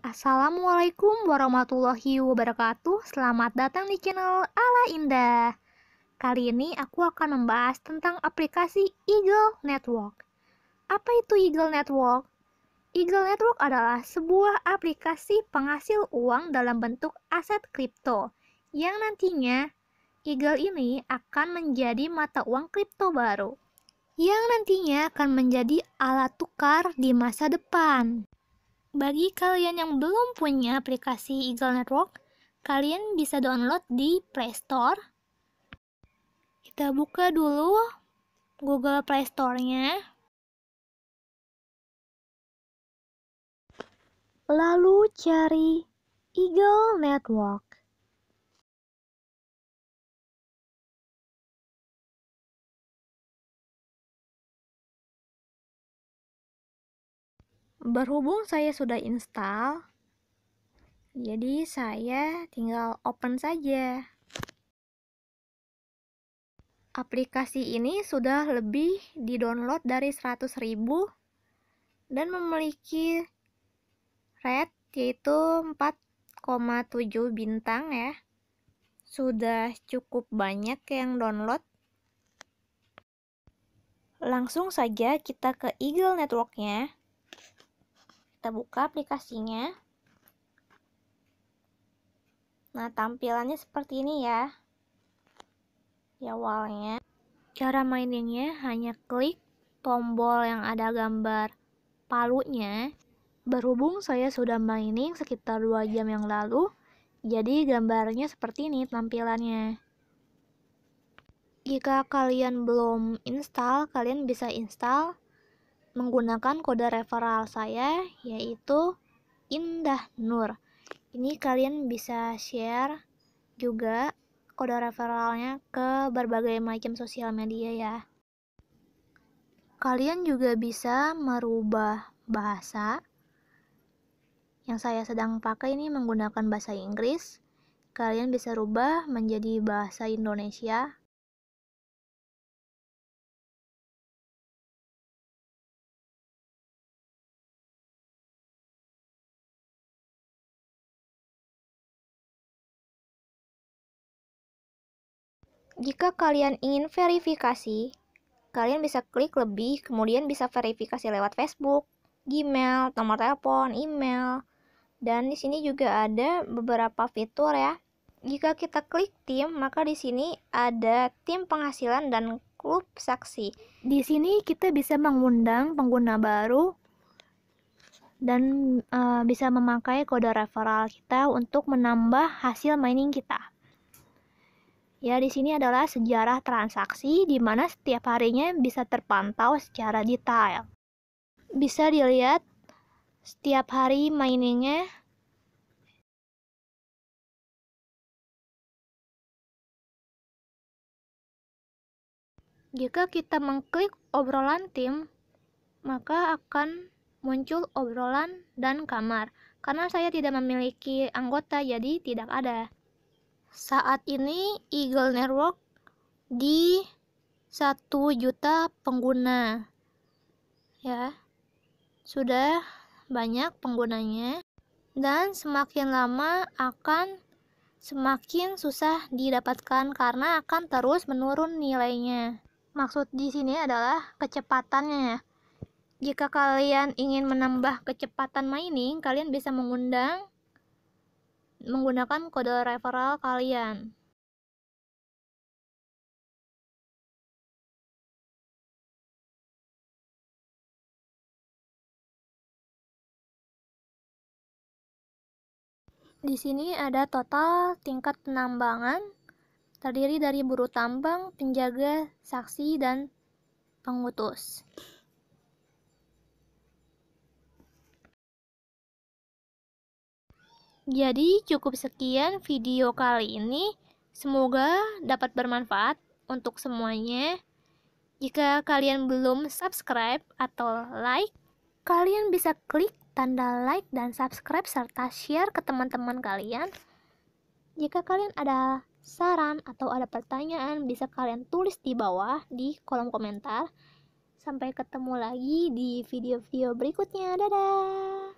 Assalamualaikum warahmatullahi wabarakatuh Selamat datang di channel Ala Indah Kali ini aku akan membahas tentang aplikasi Eagle Network Apa itu Eagle Network? Eagle Network adalah sebuah aplikasi penghasil uang dalam bentuk aset kripto yang nantinya Eagle ini akan menjadi mata uang kripto baru yang nantinya akan menjadi alat tukar di masa depan. Bagi kalian yang belum punya aplikasi Eagle Network, kalian bisa download di Play Store. Kita buka dulu Google Play Store-nya. Lalu cari Eagle Network. berhubung saya sudah install jadi saya tinggal open saja aplikasi ini sudah lebih di download dari ribu dan memiliki rate yaitu 4,7 bintang ya sudah cukup banyak yang download langsung saja kita ke Eagle Networknya kita buka aplikasinya. Nah, tampilannya seperti ini ya. Di awalnya. Cara mainnya hanya klik tombol yang ada gambar palunya. Berhubung saya sudah mining sekitar 2 jam yang lalu, jadi gambarnya seperti ini tampilannya. Jika kalian belum install, kalian bisa install menggunakan kode referral saya yaitu Indah Nur. Ini kalian bisa share juga kode referralnya ke berbagai macam sosial media ya. Kalian juga bisa merubah bahasa. Yang saya sedang pakai ini menggunakan bahasa Inggris. Kalian bisa rubah menjadi bahasa Indonesia Jika kalian ingin verifikasi, kalian bisa klik lebih, kemudian bisa verifikasi lewat Facebook, Gmail, nomor telepon, email. Dan di sini juga ada beberapa fitur ya. Jika kita klik tim, maka di sini ada tim penghasilan dan klub saksi. Di sini kita bisa mengundang pengguna baru dan uh, bisa memakai kode referral kita untuk menambah hasil mining kita. Ya, di sini adalah sejarah transaksi di mana setiap harinya bisa terpantau secara detail. Bisa dilihat setiap hari miningnya Jika kita mengklik obrolan tim, maka akan muncul obrolan dan kamar. Karena saya tidak memiliki anggota, jadi tidak ada saat ini Eagle Network di 1 juta pengguna ya sudah banyak penggunanya dan semakin lama akan semakin susah didapatkan karena akan terus menurun nilainya maksud di sini adalah kecepatannya ya. jika kalian ingin menambah kecepatan mining kalian bisa mengundang menggunakan kode referral kalian. Di sini ada total tingkat penambangan terdiri dari buru tambang, penjaga, saksi, dan pengutus. Jadi cukup sekian video kali ini. Semoga dapat bermanfaat untuk semuanya. Jika kalian belum subscribe atau like, kalian bisa klik tanda like dan subscribe serta share ke teman-teman kalian. Jika kalian ada saran atau ada pertanyaan, bisa kalian tulis di bawah di kolom komentar. Sampai ketemu lagi di video-video berikutnya. Dadah.